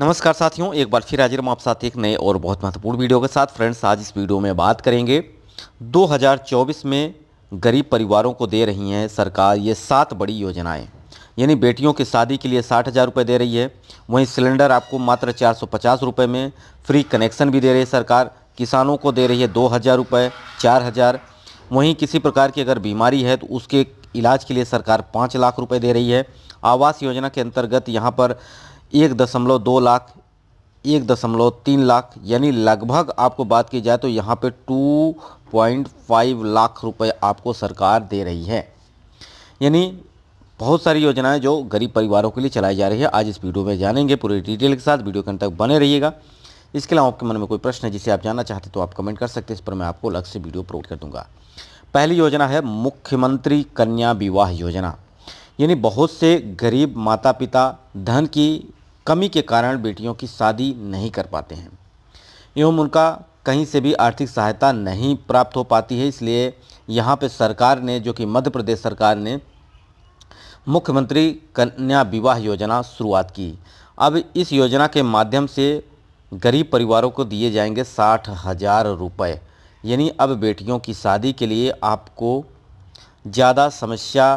नमस्कार साथियों एक बार फिर हाजिर हम आप साथ एक नए और बहुत महत्वपूर्ण वीडियो के साथ फ्रेंड्स आज इस वीडियो में बात करेंगे 2024 में गरीब परिवारों को दे रही हैं सरकार ये सात बड़ी योजनाएं यानी बेटियों की शादी के लिए साठ हज़ार रुपये दे रही है वहीं सिलेंडर आपको मात्र चार सौ पचास रुपये में फ्री कनेक्शन भी दे रही है सरकार किसानों को दे रही है दो हज़ार रुपये चार हज़ार वहीं किसी प्रकार की अगर बीमारी है तो उसके इलाज के लिए सरकार पाँच लाख रुपये दे रही है आवास योजना के अंतर्गत यहाँ पर एक दशमलव दो लाख एक दशमलव तीन लाख यानी लगभग आपको बात की जाए तो यहाँ पे टू पॉइंट फाइव लाख रुपए आपको सरकार दे रही है यानी बहुत सारी योजनाएं जो गरीब परिवारों के लिए चलाई जा रही है आज इस वीडियो में जानेंगे पूरी डिटेल के साथ वीडियो के अंत तक बने रहिएगा इसके अलावा आपके मन में कोई प्रश्न है जिसे आप जानना चाहते तो आप कमेंट कर सकते हैं इस पर मैं आपको अलग से वीडियो प्रोवाइड कर दूँगा पहली योजना है मुख्यमंत्री कन्या विवाह योजना यानी बहुत से गरीब माता पिता धन की कमी के कारण बेटियों की शादी नहीं कर पाते हैं एवं उनका कहीं से भी आर्थिक सहायता नहीं प्राप्त हो पाती है इसलिए यहाँ पे सरकार ने जो कि मध्य प्रदेश सरकार ने मुख्यमंत्री कन्या विवाह योजना शुरुआत की अब इस योजना के माध्यम से गरीब परिवारों को दिए जाएंगे साठ हज़ार रुपये यानी अब बेटियों की शादी के लिए आपको ज़्यादा समस्या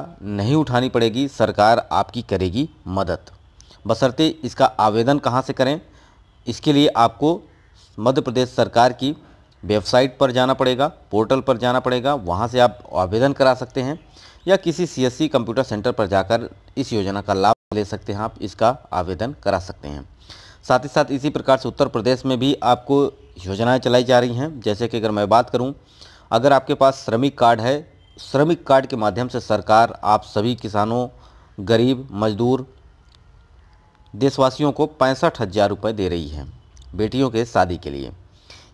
नहीं उठानी पड़ेगी सरकार आपकी करेगी मदद बशर्ते इसका आवेदन कहाँ से करें इसके लिए आपको मध्य प्रदेश सरकार की वेबसाइट पर जाना पड़ेगा पोर्टल पर जाना पड़ेगा वहाँ से आप आवेदन करा सकते हैं या किसी सीएससी कंप्यूटर सेंटर पर जाकर इस योजना का लाभ ले सकते हैं आप इसका आवेदन करा सकते हैं साथ ही साथ इसी प्रकार से उत्तर प्रदेश में भी आपको योजनाएं चलाई जा रही हैं जैसे कि अगर मैं बात करूं अगर आपके पास श्रमिक कार्ड है श्रमिक कार्ड के माध्यम से सरकार आप सभी किसानों गरीब मजदूर देशवासियों को पैंसठ हज़ार रुपये दे रही है बेटियों के शादी के लिए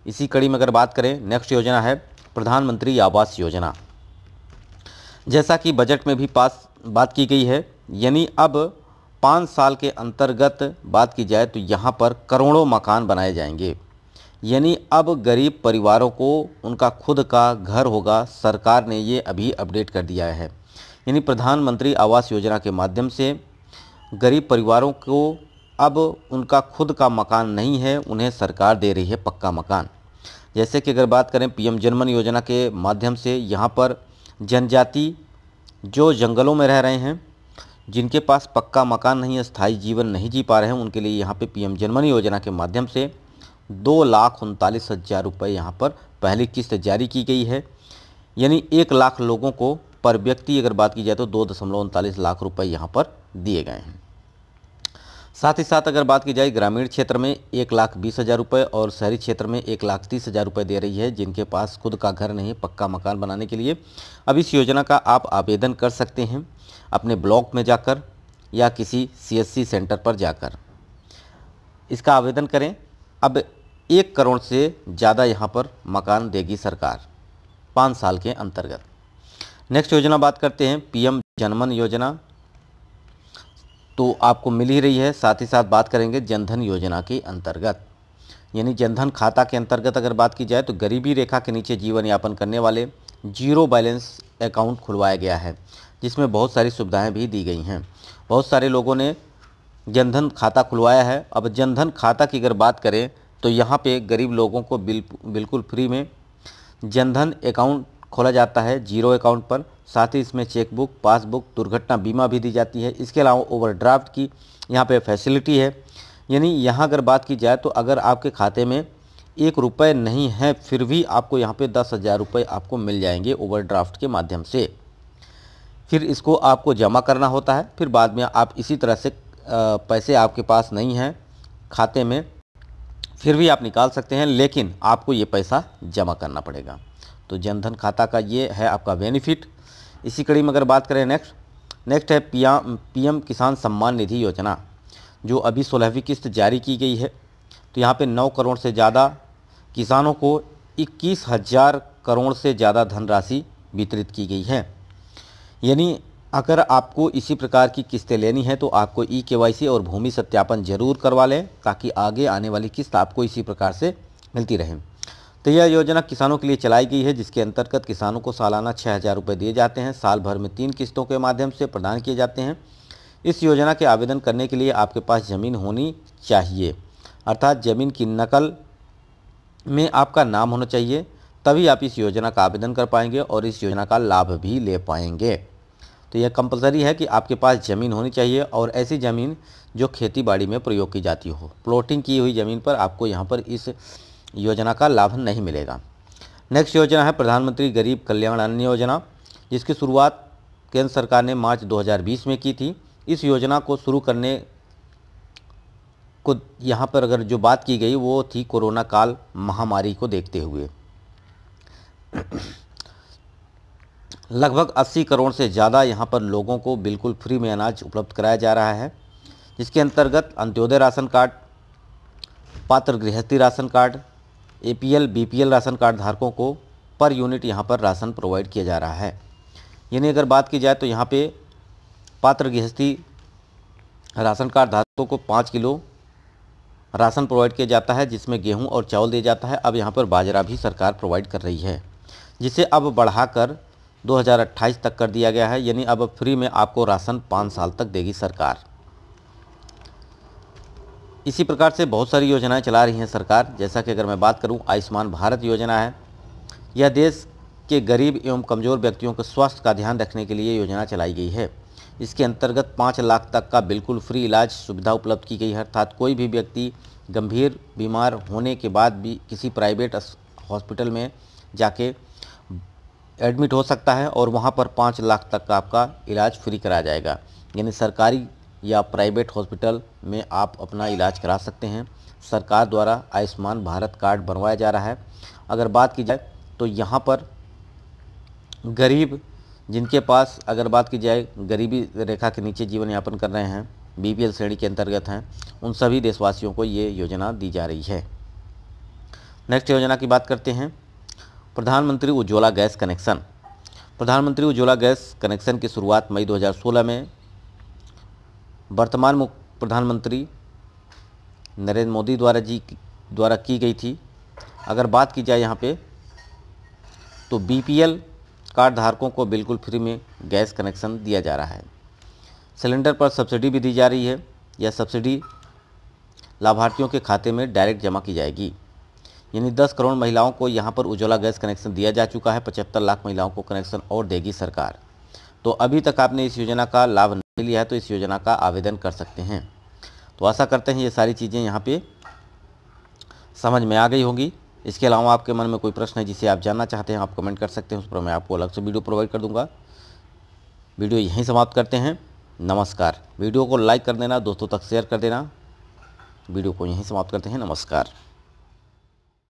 इसी कड़ी में अगर बात करें नेक्स्ट योजना है प्रधानमंत्री आवास योजना जैसा कि बजट में भी पास बात की गई है यानी अब पाँच साल के अंतर्गत बात की जाए तो यहाँ पर करोड़ों मकान बनाए जाएंगे यानी अब गरीब परिवारों को उनका खुद का घर होगा सरकार ने ये अभी अपडेट कर दिया है यानी प्रधानमंत्री आवास योजना के माध्यम से गरीब परिवारों को अब उनका खुद का मकान नहीं है उन्हें सरकार दे रही है पक्का मकान जैसे कि अगर बात करें पीएम जनमन योजना के माध्यम से यहाँ पर जनजाति जो जंगलों में रह रहे हैं जिनके पास पक्का मकान नहीं है स्थायी जीवन नहीं जी पा रहे हैं उनके लिए यहाँ पे पीएम जनमन योजना के माध्यम से दो लाख उनतालीस हज़ार रुपये यहाँ पर पहली किस्त जारी की गई है यानी एक लाख लोगों को पर व्यक्ति अगर बात की जाए तो दो दशमलव उनतालीस लाख रुपये यहाँ पर दिए गए हैं साथ ही साथ अगर बात की जाए ग्रामीण क्षेत्र में एक लाख बीस हज़ार रुपये और शहरी क्षेत्र में एक लाख तीस हज़ार रुपये दे रही है जिनके पास खुद का घर नहीं पक्का मकान बनाने के लिए अब इस योजना का आप आवेदन कर सकते हैं अपने ब्लॉक में जाकर या किसी सीएससी सेंटर पर जाकर इसका आवेदन करें अब एक करोड़ से ज़्यादा यहाँ पर मकान देगी सरकार पाँच साल के अंतर्गत नेक्स्ट योजना बात करते हैं पी जनमन योजना तो आपको मिल ही रही है साथ ही साथ बात करेंगे जनधन योजना के अंतर्गत यानी जनधन खाता के अंतर्गत अगर बात की जाए तो गरीबी रेखा के नीचे जीवन यापन करने वाले जीरो बैलेंस अकाउंट खुलवाया गया है जिसमें बहुत सारी सुविधाएं भी दी गई हैं बहुत सारे लोगों ने जनधन खाता खुलवाया है अब जनधन खाता की अगर बात करें तो यहाँ पे गरीब लोगों को बिल्कुल फ्री में जनधन अकाउंट खोला जाता है जीरो अकाउंट पर साथ ही इसमें चेकबुक पासबुक दुर्घटना बीमा भी दी जाती है इसके अलावा ओवरड्राफ्ट की यहाँ पे फैसिलिटी है यानी यहाँ अगर बात की जाए तो अगर आपके खाते में एक रुपये नहीं है फिर भी आपको यहाँ पे दस हज़ार रुपये आपको मिल जाएंगे ओवरड्राफ्ट के माध्यम से फिर इसको आपको जमा करना होता है फिर बाद में आप इसी तरह से पैसे आपके पास नहीं हैं खाते में फिर भी आप निकाल सकते हैं लेकिन आपको ये पैसा जमा करना पड़ेगा तो जनधन खाता का ये है आपका बेनिफिट इसी कड़ी में अगर बात करें नेक्स्ट नेक्स्ट है पीएम पीएम किसान सम्मान निधि योजना जो अभी सोलहवीं किस्त जारी की गई है तो यहाँ पे नौ करोड़ से ज़्यादा किसानों को इक्कीस हज़ार करोड़ से ज़्यादा धनराशि वितरित की गई है यानी अगर आपको इसी प्रकार की किस्तें लेनी है तो आपको ई के और भूमि सत्यापन जरूर करवा लें ताकि आगे आने वाली किस्त आपको इसी प्रकार से मिलती रहें तो यह योजना किसानों के लिए चलाई गई है जिसके अंतर्गत किसानों को सालाना छः हज़ार रुपये दिए जाते हैं साल भर में तीन किस्तों के माध्यम से प्रदान किए जाते हैं इस योजना के आवेदन करने के लिए आपके पास ज़मीन होनी चाहिए अर्थात ज़मीन की नकल में आपका नाम होना चाहिए तभी आप इस योजना का आवेदन कर पाएंगे और इस योजना का लाभ भी ले पाएंगे तो यह कंपलसरी है कि आपके पास ज़मीन होनी चाहिए और ऐसी ज़मीन जो खेती बाड़ी में प्रयोग की जाती हो प्लॉटिंग की हुई ज़मीन पर आपको यहाँ पर इस योजना का लाभ नहीं मिलेगा नेक्स्ट योजना है प्रधानमंत्री गरीब कल्याण अन्न योजना जिसकी शुरुआत केंद्र सरकार ने मार्च 2020 में की थी इस योजना को शुरू करने को यहाँ पर अगर जो बात की गई वो थी कोरोना काल महामारी को देखते हुए लगभग 80 करोड़ से ज़्यादा यहाँ पर लोगों को बिल्कुल फ्री में अनाज उपलब्ध कराया जा रहा है जिसके अंतर्गत अंत्योदय राशन कार्ड पात्र गृहस्थी ration card APL BPL ration card धारकों को पर यूनिट यहाँ पर राशन प्रोवाइड किया जा रहा है यानी अगर बात की जाए तो यहाँ पे पात्र गृहस्थी राशन कार्ड धारकों को पाँच किलो राशन प्रोवाइड किया जाता है जिसमें गेहूं और चावल दिया जाता है अब यहाँ पर बाजरा भी सरकार प्रोवाइड कर रही है जिसे अब बढ़ाकर 2028 तक कर दिया गया है यानी अब फ्री में आपको राशन पाँच साल तक देगी सरकार इसी प्रकार से बहुत सारी योजनाएं चला रही हैं सरकार जैसा कि अगर मैं बात करूं आयुष्मान भारत योजना है यह देश के गरीब एवं कमज़ोर व्यक्तियों के स्वास्थ्य का ध्यान रखने के लिए योजना चलाई गई है इसके अंतर्गत पाँच लाख तक का बिल्कुल फ्री इलाज सुविधा उपलब्ध की गई है अर्थात कोई भी व्यक्ति गंभीर बीमार होने के बाद भी किसी प्राइवेट हॉस्पिटल में जाके एडमिट हो सकता है और वहाँ पर पाँच लाख तक का आपका इलाज फ्री कराया जाएगा यानी सरकारी या प्राइवेट हॉस्पिटल में आप अपना इलाज करा सकते हैं सरकार द्वारा आयुष्मान भारत कार्ड बनवाया जा रहा है अगर बात की जाए तो यहाँ पर गरीब जिनके पास अगर बात की जाए गरीबी रेखा के नीचे जीवन यापन कर रहे हैं बीपीएल श्रेणी के अंतर्गत हैं उन सभी देशवासियों को ये योजना दी जा रही है नेक्स्ट योजना की बात करते हैं प्रधानमंत्री उज्ज्वला गैस कनेक्शन प्रधानमंत्री उज्ज्वला गैस कनेक्शन की शुरुआत मई 2016 में वर्तमान मुख्य प्रधानमंत्री नरेंद्र मोदी द्वारा जी द्वारा की गई थी अगर बात की जाए यहाँ पे तो बीपीएल कार्ड धारकों को बिल्कुल फ्री में गैस कनेक्शन दिया जा रहा है सिलेंडर पर सब्सिडी भी दी जा रही है यह सब्सिडी लाभार्थियों के खाते में डायरेक्ट जमा की जाएगी यानी 10 करोड़ महिलाओं को यहाँ पर उज्ज्वला गैस कनेक्शन दिया जा चुका है पचहत्तर लाख महिलाओं को कनेक्शन और देगी सरकार तो अभी तक आपने इस योजना का लाभ लिया है तो इस योजना का आवेदन कर सकते हैं तो आशा करते हैं ये सारी चीज़ें यहाँ पे समझ में आ गई होंगी इसके अलावा आपके मन में कोई प्रश्न है जिसे आप जानना चाहते हैं आप कमेंट कर सकते हैं उस पर मैं आपको अलग से वीडियो प्रोवाइड कर दूँगा वीडियो यहीं समाप्त करते हैं नमस्कार वीडियो को लाइक कर देना दोस्तों तक शेयर कर देना वीडियो को यहीं समाप्त करते हैं नमस्कार